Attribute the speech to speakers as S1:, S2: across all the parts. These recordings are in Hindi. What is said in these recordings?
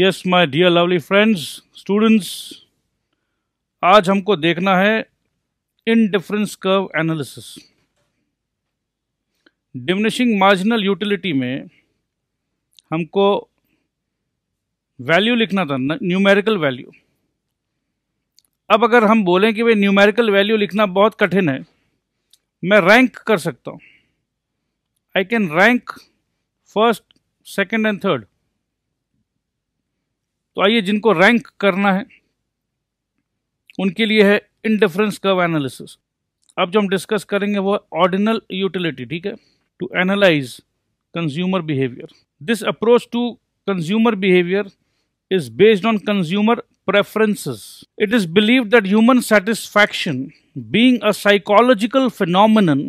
S1: Yes my dear lovely friends students आज हमको देखना है indifference curve analysis diminishing marginal utility में हमको वैल्यू लिखना था न्यूमेरिकल वैल्यू अब अगर हम बोलें कि भाई न्यूमेरिकल वैल्यू लिखना बहुत कठिन है मैं रैंक कर सकता हूँ I can rank first second and third तो आइए जिनको रैंक करना है उनके लिए है इनडिफरेंस कर्व एनालिसिस अब जो हम डिस्कस करेंगे वो ऑर्डिनल यूटिलिटी ठीक है to analyse consumer behaviour this approach to consumer behaviour is based on consumer preferences it is believe that human satisfaction being a psychological phenomenon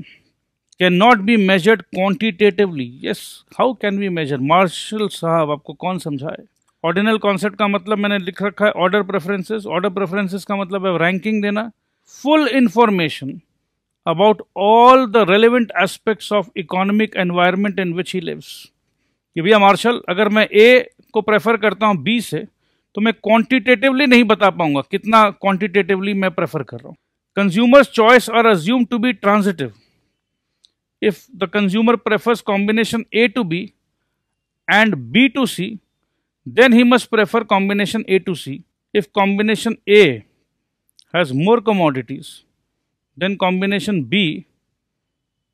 S1: can not be measured quantitatively yes how can be measure Marshall साहब आपको कौन समझाए ऑर्डिनल कॉन्सेप्ट का मतलब मैंने लिख रखा है ऑर्डर प्रेफरेंसेस ऑर्डर प्रेफरेंसेस का मतलब है रैंकिंग देना full information about all the relevant aspects of economic environment in which he lives ये भैया मार्शल अगर मैं ए को प्रेफर करता हूँ बी से तो मैं क्वांटिटेटिवली नहीं बता पाऊंगा कितना क्वांटिटेटिवली मैं प्रेफर कर रहा हूँ कंज्यूमर्स चॉइस और assume to be transitive if the consumer prefers combination A to B and B to C then he must prefer combination A to C. If combination A has more commodities, then combination B,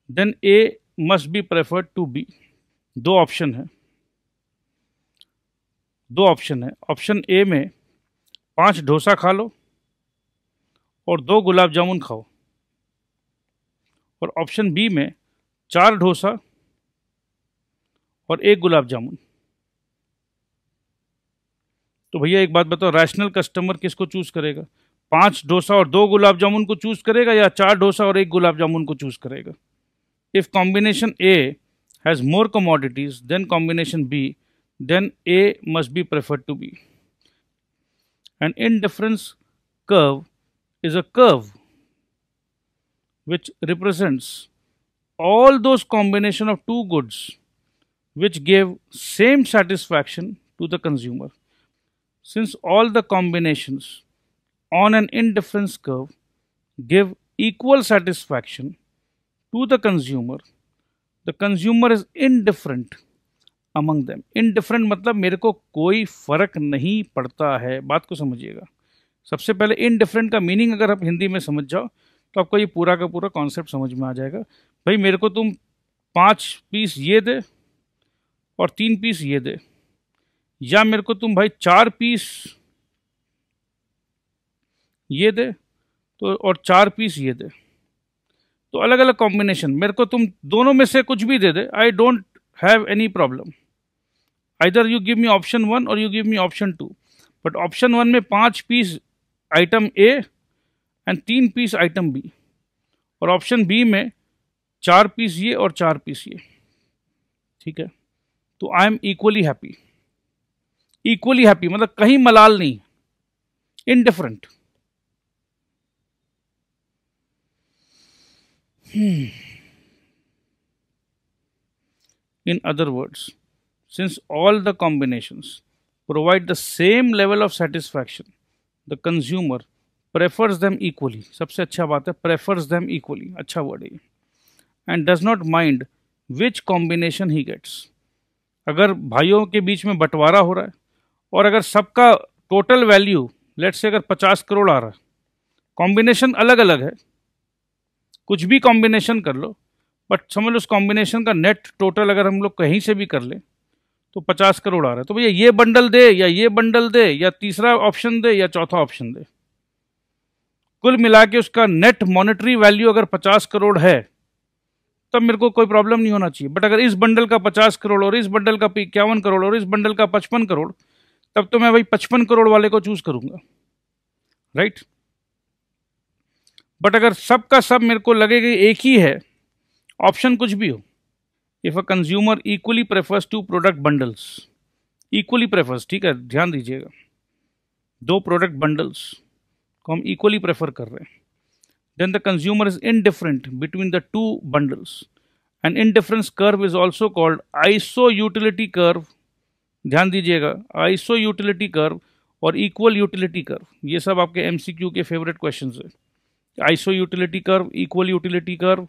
S1: then A must be preferred to B. दो ऑप्शन है दो ऑप्शन है ऑप्शन ए में पांच डोसा खा लो और दो गुलाब जामुन खाओ और ऑप्शन बी में चार डोसा और एक गुलाब जामुन तो भैया एक बात बताओ रैशनल कस्टमर किसको चूज करेगा पांच डोसा और दो गुलाब जामुन को चूज करेगा या चार डोसा और एक गुलाब जामुन को चूज करेगा if combination A has more commodities than combination B then A must be prefer to B and indifference curve is a curve which represents all those combination of two goods which gave same satisfaction to the consumer since all the combinations on an indifference curve give equal satisfaction to the consumer the consumer is indifferent among them indifferent matlab mere ko koi farak nahi padta hai baat ko samjhiyega sabse pehle indifferent ka meaning agar aap hindi mein samajh jao to aapko ye pura ka pura concept samajh mein aa jayega bhai mere ko tum 5 piece ye de aur 3 piece ye de या मेरे को तुम भाई चार पीस ये दे तो और चार पीस ये दे तो अलग अलग कॉम्बिनेशन मेरे को तुम दोनों में से कुछ भी दे दे I don't have any problem either you give me option one or you give me option two but option one में पाँच पीस आइटम ए एंड तीन पीस आइटम बी और ऑप्शन बी में चार पीस ये और चार पीस ये ठीक है तो I am equally happy equally happy मतलब कहीं मलाल नहीं indifferent in other words since all the combinations provide the same level of satisfaction the consumer prefers them equally सबसे अच्छा बात है प्रेफर्स देम इक्वली अच्छा वर्ड है and does not mind which combination he gets अगर भाइयों के बीच में बंटवारा हो रहा है और अगर सबका टोटल वैल्यू लेट से अगर पचास करोड़ आ रहा है कॉम्बिनेशन अलग अलग है कुछ भी कॉम्बिनेशन कर लो बट समझ लो उस कॉम्बिनेशन का नेट टोटल अगर हम लोग कहीं से भी कर लें तो पचास करोड़ आ रहा है तो भैया ये बंडल दे या ये बंडल दे या तीसरा ऑप्शन दे या चौथा ऑप्शन दे कुल मिला के उसका नेट मॉनेटरी वैल्यू अगर पचास करोड़ है तब मेरे को कोई प्रॉब्लम नहीं होना चाहिए बट अगर इस बंडल का पचास करोड़ और इस बंडल का इक्यावन करोड़ और इस बंडल का पचपन करोड़ तब तो मैं भाई पचपन करोड़ वाले को चूज करूंगा राइट बट अगर सबका सब मेरे को लगेगा एक ही है ऑप्शन कुछ भी हो if a consumer equally prefers two product bundles equally prefers ठीक है ध्यान दीजिएगा दो प्रोडक्ट बंडल्स को हम इक्वली प्रेफर कर रहे हैं then the consumer is indifferent between the two bundles and indifference curve is also called iso utility curve ध्यान दीजिएगा आईसो यूटिलिटी कर्व और इक्वल यूटिलिटी कर्व ये सब आपके एमसीक्यू के फेवरेट क्वेश्चन है iso utility curve equal utility curve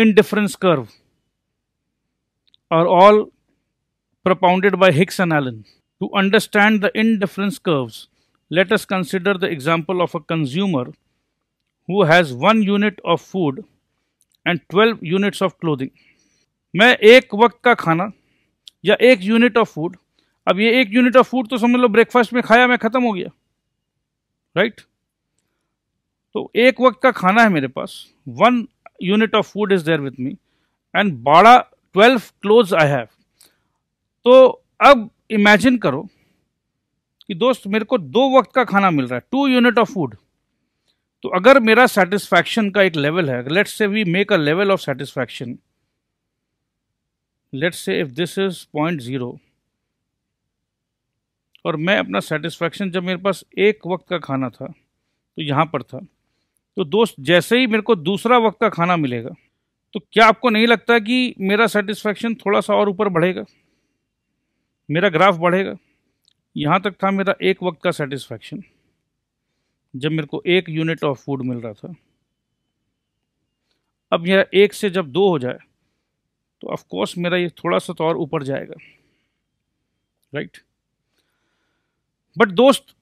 S1: indifference curve are all propounded by Hicks and Allen to understand the indifference curve let us consider the example of a consumer who has one unit of food and twelve units of clothing मैं एक वक्त का खाना या एक यूनिट ऑफ फूड अब ये एक यूनिट ऑफ फूड तो समझ लो ब्रेकफास्ट में खाया मैं ख़त्म हो गया राइट तो एक वक्त का खाना है मेरे पास one unit of food is there with me and बारह ट्वेल्व क्लोज आई हैव तो अब इमेजिन करो कि दोस्त मेरे को दो वक्त का खाना मिल रहा है टू यूनिट ऑफ फूड तो अगर मेरा सेटिस्फैक्शन का एक लेवल है let's say we make a level of satisfaction let's say if this is point zero और मैं अपना सेटिस्फैक्शन जब मेरे पास एक वक्त का खाना था तो यहाँ पर था तो दोस्त जैसे ही मेरे को दूसरा वक्त का खाना मिलेगा तो क्या आपको नहीं लगता कि मेरा सेटिस्फैक्शन थोड़ा सा और ऊपर बढ़ेगा मेरा ग्राफ बढ़ेगा यहाँ तक था मेरा एक वक्त का सेटिस्फैक्शन जब मेरे को एक यूनिट ऑफ फूड मिल रहा था अब यह एक से जब दो हो जाए तो ऑफ़ कोर्स मेरा ये थोड़ा सा तो और ऊपर जाएगा राइट right? बट दोस्त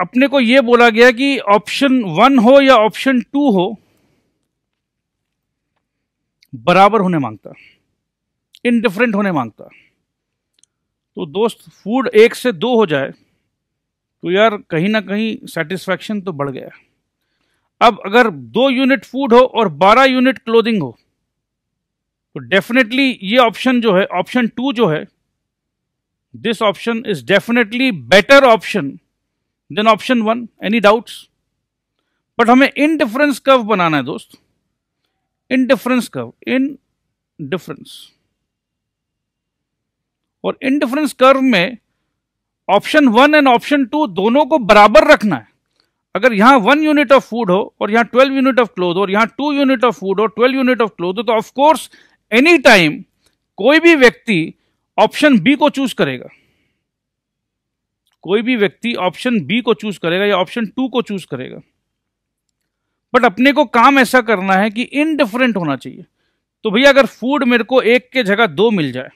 S1: अपने को यह बोला गया कि ऑप्शन वन हो या ऑप्शन टू हो बराबर होने मांगता इनडिफरेंट होने मांगता तो दोस्त फूड एक से दो हो जाए तो यार कहीं ना कहीं सेटिस्फैक्शन तो बढ़ गया अब अगर दो यूनिट फूड हो और बारह यूनिट क्लोथिंग हो तो डेफिनेटली ये ऑप्शन जो है ऑप्शन टू जो है this option is definitely better option than option one any doubts? But हमें indifference curve कर्व बनाना है दोस्त indifference curve indifference और इन डिफरेंस कर्व में option one and option two दोनों को बराबर रखना है अगर यहां वन यूनिट ऑफ फूड हो और यहां ट्वेल्व यूनिट ऑफ क्लोथ हो और यहां टू यूनिट ऑफ फूड हो ट्वेल्व यूनिट ऑफ क्लोथ हो तो ऑफकोर्स एनी टाइम कोई भी व्यक्ति ऑप्शन बी को चूज करेगा कोई भी व्यक्ति ऑप्शन बी को चूज करेगा या ऑप्शन टू को चूज करेगा बट अपने को काम ऐसा करना है कि इनडिफरेंट होना चाहिए तो भैया अगर फूड मेरे को एक के जगह दो मिल जाए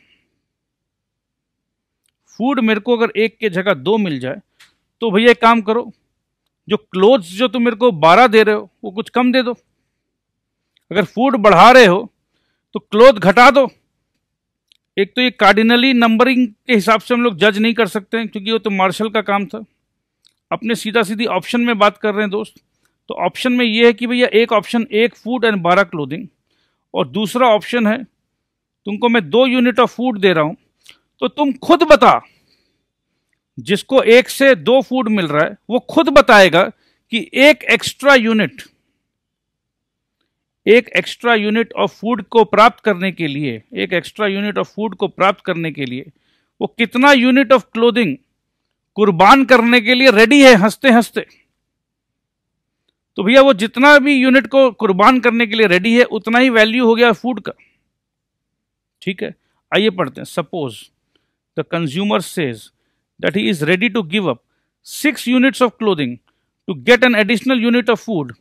S1: फूड मेरे को अगर एक के जगह दो मिल जाए तो भैया एक काम करो जो क्लोथ जो तुम मेरे को बारह दे रहे हो वो कुछ कम दे दो अगर फूड बढ़ा रहे हो तो क्लोथ घटा दो एक तो ये कार्डिनली नंबरिंग के हिसाब से हम लोग जज नहीं कर सकते हैं क्योंकि वो तो मार्शल का काम था अपने सीधा सीधी ऑप्शन में बात कर रहे हैं दोस्त तो ऑप्शन में ये है कि भैया एक ऑप्शन एक फूड एंड बारह क्लोदिंग और दूसरा ऑप्शन है तुमको मैं दो यूनिट ऑफ फूड दे रहा हूँ तो तुम खुद बता जिसको एक से दो फूड मिल रहा है वो खुद बताएगा कि एक एक्स्ट्रा यूनिट एक एक्स्ट्रा यूनिट ऑफ फूड को प्राप्त करने के लिए एक एक्स्ट्रा यूनिट ऑफ फूड को प्राप्त करने के लिए वो कितना यूनिट ऑफ क्लोदिंग कुर्बान करने के लिए रेडी है हंसते हंसते तो भैया वो जितना भी यूनिट को कुर्बान करने के लिए रेडी है उतना ही वैल्यू हो गया फूड का ठीक है आइए पढ़ते हैं suppose the consumer says that he is ready to give up six units of clothing to get an additional unit of food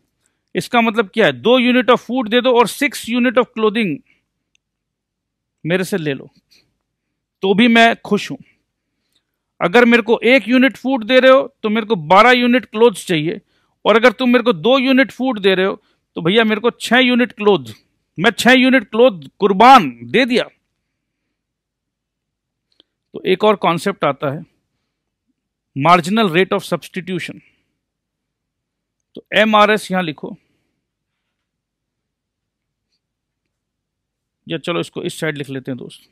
S1: इसका मतलब क्या है दो यूनिट ऑफ फूड दे दो और सिक्स यूनिट ऑफ क्लोथिंग मेरे से ले लो तो भी मैं खुश हूं अगर मेरे को एक यूनिट फूड दे रहे हो तो मेरे को बारह यूनिट क्लोथ चाहिए और अगर तुम मेरे को दो यूनिट फूड दे रहे हो तो भैया मेरे को छह यूनिट क्लोथ मैं छह यूनिट क्लोथ कुर्बान दे दिया तो एक और कॉन्सेप्ट आता है मार्जिनल रेट ऑफ सब्सटीट्यूशन तो एम आर एस यहां लिखो या चलो इसको इस साइड लिख लेते हैं दोस्त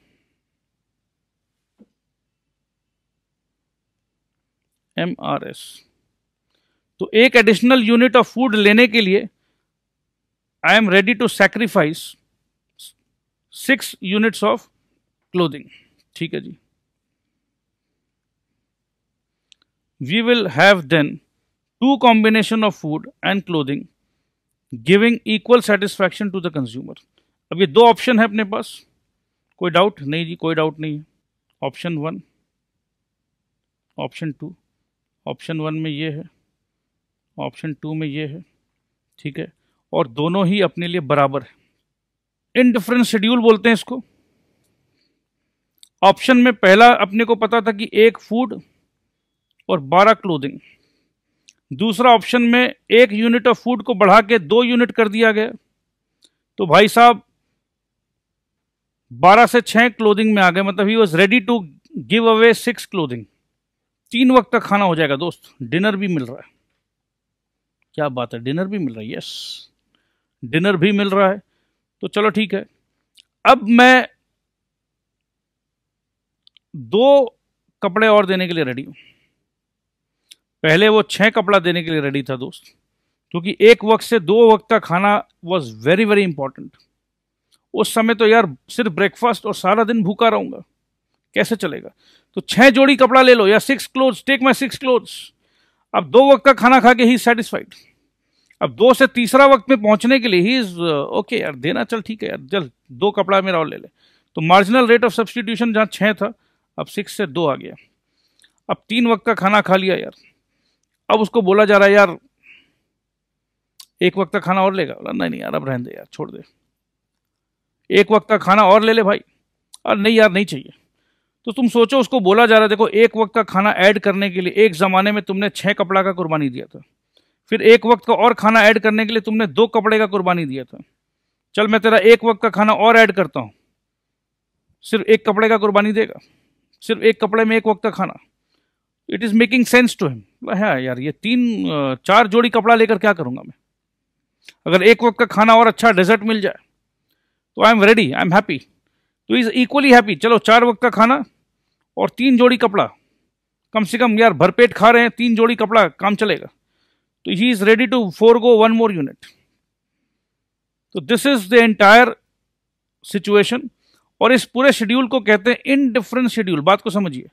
S1: एम आर एस तो एक एडिशनल यूनिट ऑफ फूड लेने के लिए I am ready to sacrifice six units of clothing ठीक है जी we will have then two combination of food and clothing giving equal satisfaction to the consumer अब ये दो ऑप्शन है अपने पास कोई डाउट नहीं जी कोई डाउट नहीं है option one option two option one में ये है ऑप्शन टू में ये है ठीक है और दोनों ही अपने लिए बराबर है इनडिफरेंट शेड्यूल बोलते हैं इसको ऑप्शन में पहला अपने को पता था कि एक फूड और बारह क्लोदिंग दूसरा ऑप्शन में एक यूनिट ऑफ फूड को बढ़ा के दो यूनिट कर दिया गया तो भाई साहब बारह से छः क्लोदिंग में आ गए मतलब he was ready to give away six clothing तीन वक्त का खाना हो जाएगा दोस्त डिनर भी मिल रहा है क्या बात है डिनर भी मिल रहा है यस डिनर भी मिल रहा है तो चलो ठीक है अब मैं दो कपड़े और देने के लिए रेडी हूं पहले वो छह कपड़ा देने के लिए रेडी था दोस्त क्योंकि एक वक्त से दो वक्त का खाना वॉज वेरी वेरी इंपॉर्टेंट उस समय तो यार सिर्फ ब्रेकफास्ट और सारा दिन भूखा रहूंगा कैसे चलेगा तो छह जोड़ी कपड़ा ले लो या six clothes take my six clothes अब दो वक्त का खाना खा के ही सेटिस्फाइड अब दो से तीसरा वक्त में पहुंचने के लिए ही इज ओके यार देना चल ठीक है यार चल दो कपड़ा मेरा और ले ले तो मार्जिनल रेट ऑफ सब्सटीट्यूशन जहाँ छः था अब सिक्स से दो आ गया अब तीन वक्त का खाना खा लिया यार अब उसको बोला जा रहा है यार एक वक्त का खाना और लेगा बोला नहीं नहीं यार अब रहने दे यार छोड़ दे एक वक्त का खाना और ले ले भाई और नहीं यार नहीं चाहिए तो तुम सोचो उसको बोला जा रहा है देखो एक वक्त का खाना ऐड करने के लिए एक ज़माने में तुमने छः कपड़ा का कुर्बानी दिया था फिर एक वक्त का और खाना ऐड करने के लिए तुमने दो कपड़े का कुर्बानी दिया था चल मैं तेरा एक वक्त का खाना और ऐड करता हूँ सिर्फ एक कपड़े का कुर्बानी देगा सिर्फ एक कपड़े में एक वक्त का खाना it is making sense to him है यार ये तीन चार जोड़ी कपड़ा लेकर क्या करूँगा मैं अगर एक वक्त का खाना और अच्छा डेजर्ट मिल जाए तो I am ready I am happy तो इज़ इक्वली हैप्पी चलो चार वक्त का खाना और तीन जोड़ी कपड़ा कम से कम यार भरपेट खा रहे हैं तीन जोड़ी कपड़ा काम चलेगा तो he is ready to forgo one more unit तो this is the entire situation और इस पूरे शेड्यूल को कहते हैं इन डिफरेंट शेड्यूल बात को समझिए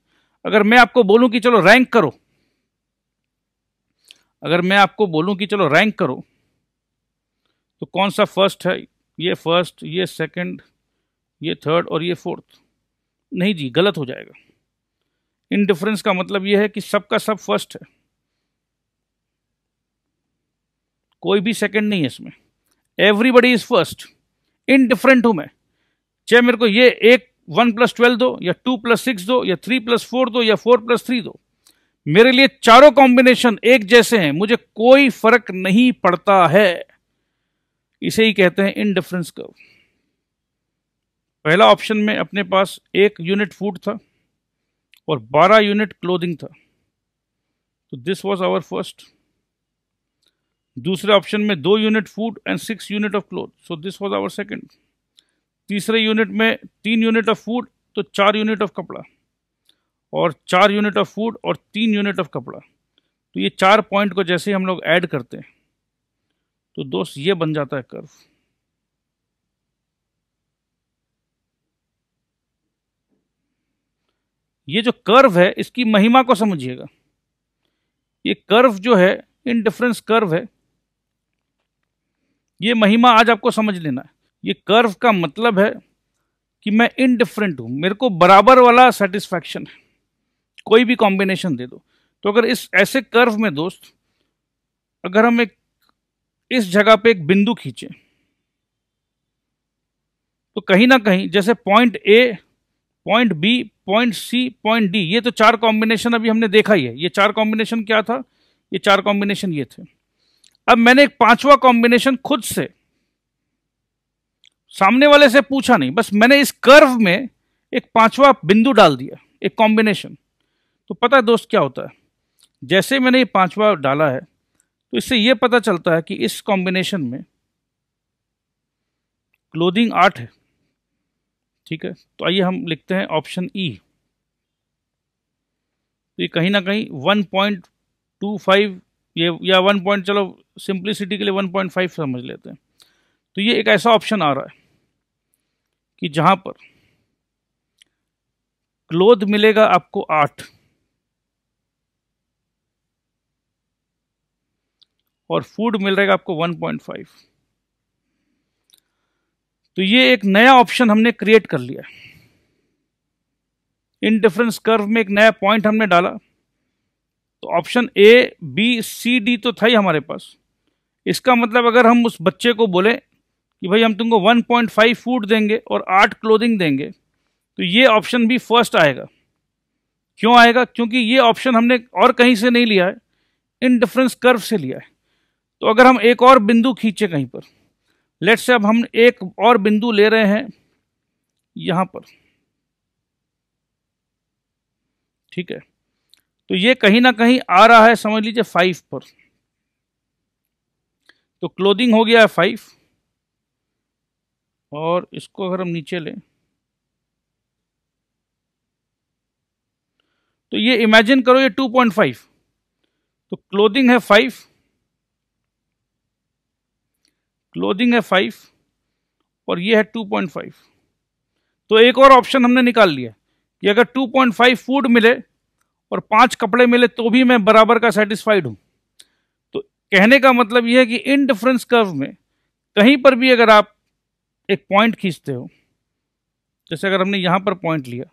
S1: अगर मैं आपको बोलूं कि चलो रैंक करो अगर मैं आपको बोलूं कि चलो रैंक करो तो कौन सा फर्स्ट है ये फर्स्ट ये सेकंड ये थर्ड और ये फोर्थ नहीं जी गलत हो जाएगा इन डिफरेंस का मतलब यह है कि सबका सब फर्स्ट है कोई भी सेकंड नहीं है इसमें everybody is first indifferent हूं मैं चाहे मेरे को ये एक वन प्लस ट्वेल्व दो या टू प्लस सिक्स दो या थ्री प्लस फोर दो या फोर प्लस थ्री दो मेरे लिए चारों कॉम्बिनेशन एक जैसे हैं मुझे कोई फर्क नहीं पड़ता है इसे ही कहते हैं इनडिफरेंस कर्व पहला ऑप्शन में अपने पास एक यूनिट फूड था और बारह यूनिट क्लोथिंग था तो दिस वाज आवर फर्स्ट दूसरे ऑप्शन में दो unit food and six unit of cloth so this was our second तीसरे यूनिट में तीन यूनिट ऑफ फूड तो चार यूनिट ऑफ कपड़ा और चार यूनिट ऑफ फूड और तीन यूनिट ऑफ कपड़ा तो ये चार पॉइंट को जैसे ही हम लोग ऐड करते हैं तो दोस्त ये बन जाता है कर्व ये जो कर्व है इसकी महिमा को समझिएगा ये कर्व जो है इनडिफरेंस कर्व है ये महिमा आज आपको समझ लेना है ये कर्व का मतलब है कि मैं इनडिफरेंट हूं मेरे को बराबर वाला सेटिस्फैक्शन है कोई भी कॉम्बिनेशन दे दो तो अगर इस ऐसे कर्व में दोस्त अगर हम एक इस जगह पे एक बिंदु खींचे तो कहीं ना कहीं जैसे point A point B point C point D ये तो चार कॉम्बिनेशन अभी हमने देखा ही है ये चार कॉम्बिनेशन क्या था ये चार कॉम्बिनेशन ये थे अब मैंने एक पांचवा कॉम्बिनेशन खुद से सामने वाले से पूछा नहीं बस मैंने इस कर्व में एक पांचवा बिंदु डाल दिया एक कॉम्बिनेशन तो पता है दोस्त क्या होता है जैसे मैंने ये पांचवा डाला है तो इससे यह पता चलता है कि इस कॉम्बिनेशन में क्लोदिंग आर्ट है ठीक है तो आइए हम लिखते हैं ऑप्शन ई e। तो ये कहीं ना कहीं वन पॉइंट टू फाइव ये या वन पॉइंट चलो सिंप्लिसिटी के लिए वन पॉइंट फाइव समझ लेते हैं तो ये एक ऐसा ऑप्शन आ रहा है कि जहां पर क्लोथ मिलेगा आपको आठ और फूड मिल रहेगा आपको 1.5 तो ये एक नया ऑप्शन हमने क्रिएट कर लिया इन डिफरेंस कर्व में एक नया पॉइंट हमने डाला तो option A B C D तो था ही हमारे पास इसका मतलब अगर हम उस बच्चे को बोले कि भाई हम तुमको 1.5 फूड देंगे और आठ क्लोथिंग देंगे तो ये ऑप्शन भी फर्स्ट आएगा क्यों आएगा क्योंकि ये ऑप्शन हमने और कहीं से नहीं लिया है इन डिफरेंस कर्व से लिया है तो अगर हम एक और बिंदु खींचे कहीं पर लेट से अब हम एक और बिंदु ले रहे हैं यहां पर ठीक है तो ये कहीं ना कहीं आ रहा है समझ लीजिए फाइव पर तो क्लोदिंग हो गया है फाइव और इसको अगर हम नीचे लें तो ये इमेजिन करो ये टू पॉइंट फाइव तो क्लोदिंग है फाइव क्लोजिंग है फाइव और ये है टू पॉइंट फाइव तो एक और ऑप्शन हमने निकाल लिया कि अगर टू पॉइंट फाइव फूड मिले और पांच कपड़े मिले तो भी मैं बराबर का सेटिस्फाइड हूं तो कहने का मतलब यह है कि इन डिफरेंस कर्व में कहीं पर भी अगर आप एक पॉइंट खींचते हो जैसे अगर हमने यहाँ पर पॉइंट लिया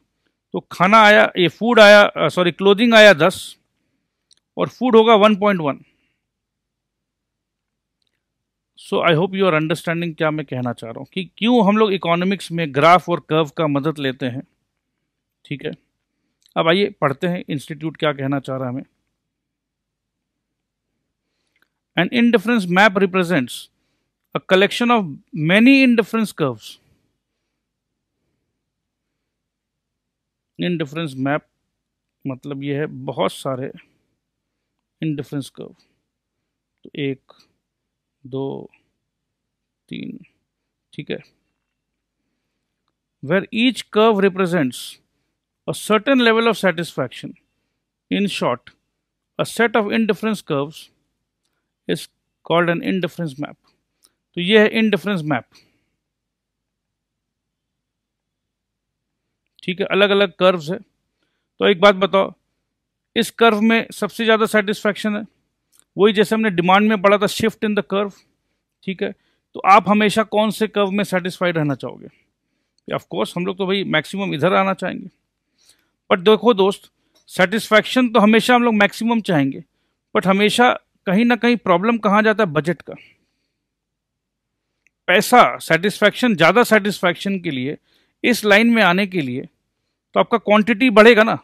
S1: तो खाना आया ये फूड आया सॉरी क्लोदिंग आया दस और फूड होगा one point one so I hope you are understanding क्या मैं कहना चाह रहा हूँ कि क्यों हम लोग इकोनॉमिक्स में ग्राफ और कर्व का मदद लेते हैं ठीक है अब आइए पढ़ते हैं इंस्टीट्यूट क्या कहना चाह रहा है हमें map represents a collection of many indifference curve indifference map मतलब ये है बहुत सारे indifference कर्व तो एक दो तीन ठीक है where each curve represents a certain level of satisfaction in short a set of indifference curves is called an indifference map तो ये है इनडिफरेंस मैप ठीक है अलग अलग कर्व्स है तो एक बात बताओ इस कर्व में सबसे ज़्यादा सेटिस्फैक्शन है वही जैसे हमने डिमांड में पढ़ा था शिफ्ट इन द कर्व ठीक है तो आप हमेशा कौन से कर्व में सेटिस्फाइड रहना चाहोगे ऑफ कोर्स हम लोग तो भाई मैक्सिमम इधर आना चाहेंगे बट देखो दोस्त सेटिस्फैक्शन तो हमेशा हम लोग मैक्सिमम चाहेंगे बट हमेशा कहीं ना कहीं प्रॉब्लम कहाँ जाता है बजट का पैसा सेटिस्फैक्शन ज़्यादा सेटिस्फैक्शन के लिए इस लाइन में आने के लिए तो आपका क्वांटिटी बढ़ेगा ना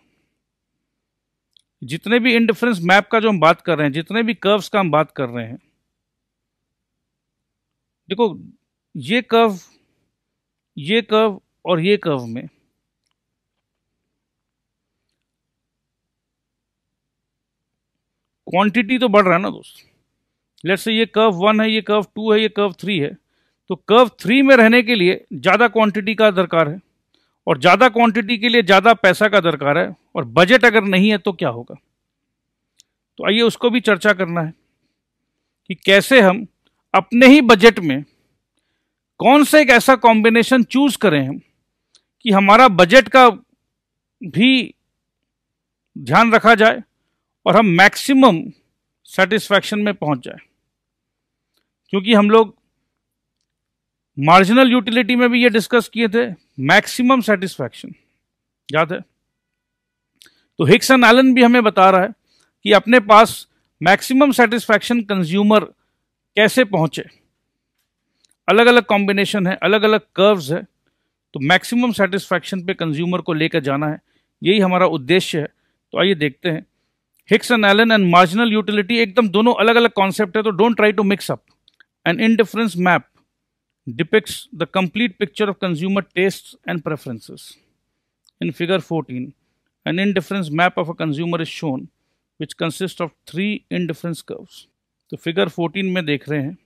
S1: जितने भी इंडिफरेंस मैप का जो हम बात कर रहे हैं जितने भी कर्व्स का हम बात कर रहे हैं देखो ये कर्व ये कर्व और ये कर्व में क्वांटिटी तो बढ़ रहा है ना दोस्त लेट्स से ये कर्व वन है ये कर्व टू है ये कर्व थ्री है तो कर्व थ्री में रहने के लिए ज़्यादा क्वांटिटी का दरकार है और ज़्यादा क्वांटिटी के लिए ज़्यादा पैसा का दरकार है और बजट अगर नहीं है तो क्या होगा तो आइए उसको भी चर्चा करना है कि कैसे हम अपने ही बजट में कौन सा एक ऐसा कॉम्बिनेशन चूज करें हम कि हमारा बजट का भी ध्यान रखा जाए और हम मैक्सिमम सेटिस्फैक्शन में पहुंच जाए क्योंकि हम लोग मार्जिनल यूटिलिटी में भी ये डिस्कस किए थे मैक्सिमम सेटिस्फैक्शन याद है तो हिक्स एंड एलन भी हमें बता रहा है कि अपने पास मैक्सिमम सेटिस्फैक्शन कंज्यूमर कैसे पहुंचे अलग अलग कॉम्बिनेशन है अलग अलग कर्व्स है तो मैक्सिमम सेटिस्फैक्शन पे कंज्यूमर को लेकर जाना है यही हमारा उद्देश्य है तो आइए देखते हैं Hicks and Allen and marginal utility एकदम दोनों अलग अलग कॉन्सेप्ट है तो don't try to mix up an indifference map depicts the complete picture of consumer tastes and preferences. In figure 14, an indifference map of a consumer is shown, which consists of three indifference curves. So, Figure 14 में देख रहे हैं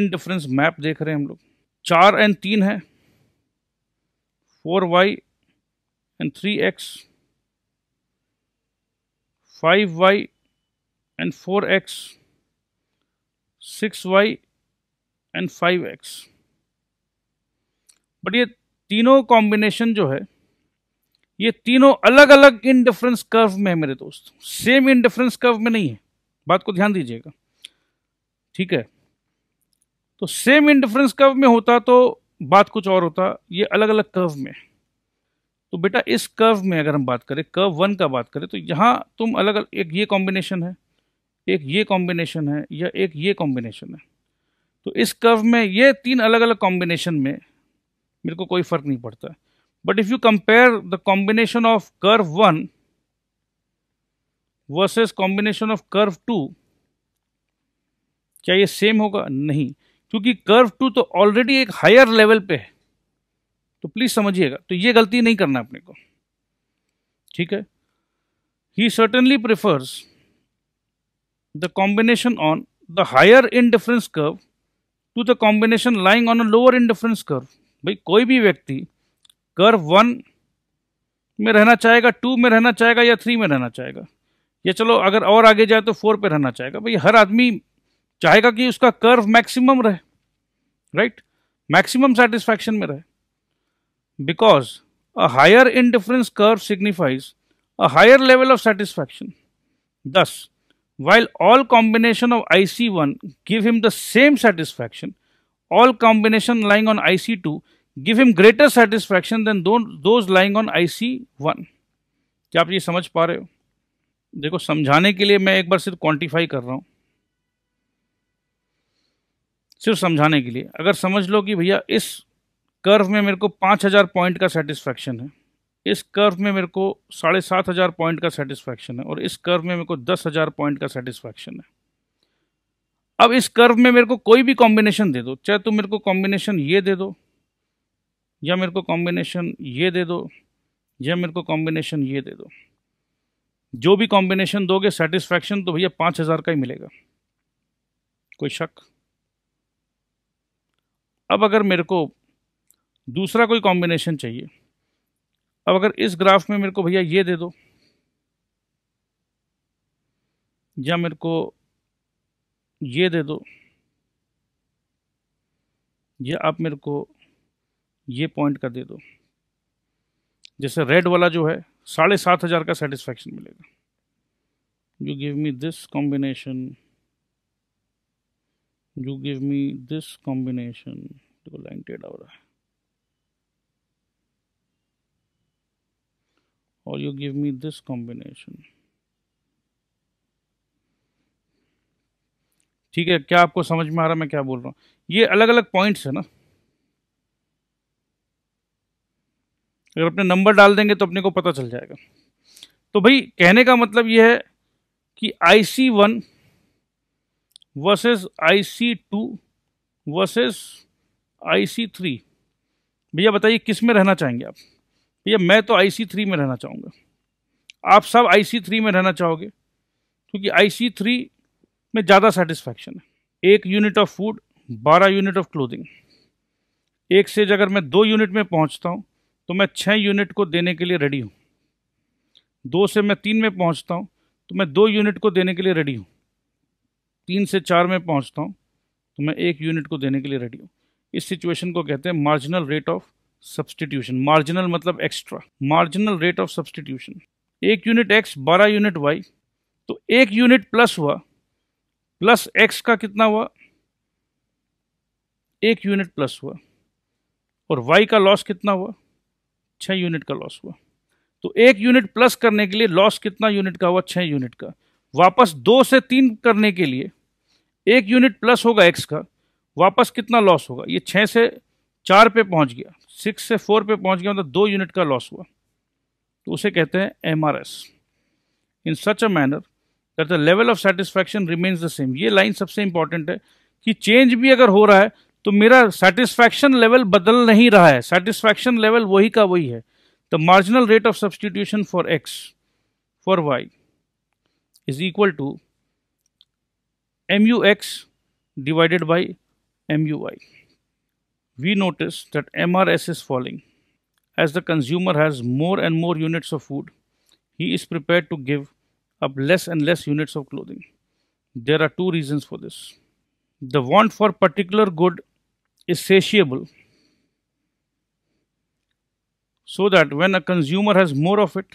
S1: indifference map देख रहे हैं हम लोग Four and three है Four Y and three X. Five Y and four X. Six Y. And five X but ये तीनों कॉम्बिनेशन जो है ये तीनों अलग अलग इनडिफरेंस कर्व में है मेरे दोस्त सेम इनडिफरेंस कर्व में नहीं है बात को ध्यान दीजिएगा ठीक है तो सेम इनडिफरेंस कर्व में होता तो बात कुछ और होता ये अलग अलग कर्व में तो बेटा इस कर्व में अगर हम बात करें कर्व वन का बात करें तो यहाँ तुम अलग अलग एक ये कॉम्बिनेशन है एक ये कॉम्बिनेशन है या एक ये कॉम्बिनेशन है तो इस कर्व में ये तीन अलग अलग कॉम्बिनेशन में मेरे को कोई फर्क नहीं पड़ता but if you compare the combination of curve one versus combination of curve two क्या ये सेम होगा नहीं क्योंकि कर्व टू तो ऑलरेडी एक हायर लेवल पे है तो प्लीज समझिएगा तो ये गलती नहीं करना अपने को ठीक है he certainly prefers the combination on the higher indifference curve to the combination lying on a lower indifference curve भाई कोई भी व्यक्ति कर्व वन में रहना चाहेगा टू में रहना चाहेगा या थ्री में रहना चाहेगा या चलो अगर और आगे जाए तो फोर पे रहना चाहेगा भाई हर आदमी चाहेगा कि उसका कर्व मैक्सिमम रहे राइट मैक्सिमम सेटिस्फैक्शन में रहे because a higher indifference curve signifies a higher level of satisfaction दस While all combination of IC1 give him the same satisfaction, all combination lying on IC2 give him greater satisfaction than those lying on IC1. क्या आप ये समझ पा रहे हो देखो समझाने के लिए मैं एक बार सिर्फ quantify कर रहा हूँ सिर्फ समझाने के लिए अगर समझ लो कि भैया इस curve में मेरे को 5000 point का satisfaction है इस कर्व में मेरे को साढ़े सात हज़ार पॉइंट का सेटिस्फैक्शन है और इस कर्व में मेरे को दस हज़ार पॉइंट का सेटिस्फैक्शन है अब इस कर्व में मेरे को कोई भी कॉम्बिनेशन दे दो चाहे तुम मेरे को कॉम्बिनेशन ये दे दो या मेरे को कॉम्बिनेशन ये दे दो या मेरे को कॉम्बिनेशन ये दे दो जो भी कॉम्बिनेशन दोगे सेटिस्फैक्शन तो भैया पाँच हज़ार का ही मिलेगा कोई शक अब अगर मेरे को दूसरा कोई कॉम्बिनेशन चाहिए अब अगर इस ग्राफ में मेरे को भैया ये दे दो या मेरे को ये दे दो या आप मेरे को ये पॉइंट का दे दो जैसे रेड वाला जो है साढ़े सात हज़ार का सेटिस्फेक्शन मिलेगा you give me this combination you give me this combination लाइन टेड हो रहा है or you give me this combination ठीक है क्या आपको समझ में आ रहा मैं क्या बोल रहा हूं ये अलग अलग पॉइंट्स है ना अगर अपने नंबर डाल देंगे तो अपने को पता चल जाएगा तो भाई कहने का मतलब यह है कि I C one versus I C two versus I C three भैया बताइए किस में रहना चाहेंगे आप भैया मैं तो आई थ्री में रहना चाहूँगा आप सब आई थ्री में रहना चाहोगे क्योंकि आई थ्री में ज़्यादा सेटिस्फैक्शन है एक यूनिट ऑफ फूड बारह यूनिट ऑफ क्लोथिंग एक से अगर मैं दो यूनिट में पहुँचता हूँ तो मैं छः यूनिट को देने के लिए रेडी हूँ दो से मैं तीन में पहुँचता हूँ तो मैं दो यूनिट को देने के लिए रेडी हूँ तीन से चार में पहुँचता हूँ तो मैं एक यूनिट को देने के लिए रेडी हूँ इस सिचुएशन को कहते हैं marginal rate of substitution marginal मतलब extra marginal rate of substitution एक यूनिट एक्स बारह यूनिट वाई तो एक यूनिट प्लस हुआ प्लस एक्स का कितना हुआ एक यूनिट प्लस हुआ और वाई का लॉस कितना हुआ छः यूनिट का लॉस हुआ तो एक यूनिट प्लस करने के लिए लॉस कितना यूनिट का हुआ छः यूनिट का वापस दो से तीन करने के लिए एक यूनिट प्लस होगा एक्स का वापस कितना लॉस होगा ये छः से चार पे पहुंच गया सिक्स से फोर पे पहुंच गया मतलब दो यूनिट का लॉस हुआ तो उसे कहते हैं M R S in such a manner that the level of satisfaction remains the same ये लाइन सबसे इंपॉर्टेंट है कि चेंज भी अगर हो रहा है तो मेरा सेटिस्फैक्शन लेवल बदल नहीं रहा है सेटिस्फैक्शन लेवल वही का वही है the marginal rate of substitution for X for Y is equal to M U X divided by M U Y we notice that MRS is falling. As the consumer has more and more units of food, he is prepared to give up less and less units of clothing. There are two reasons for this. The want for particular good is satiable so that when a consumer has more of it,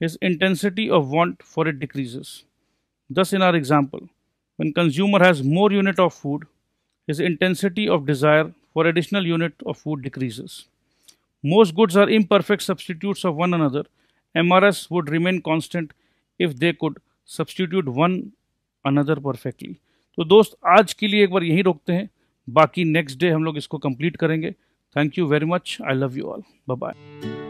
S1: his intensity of want for it decreases. Thus in our example, when consumer has more unit of food, his intensity of desire for additional unit of food decreases. Most goods are imperfect substitutes of one another. MRS would remain constant if they could substitute one another perfectly. तो दोस्त आज के लिए एक बार यहीं रोकते हैं बाकी नेक्स्ट डे हम लोग इसको कंप्लीट करेंगे thank you very much I love you all bye bye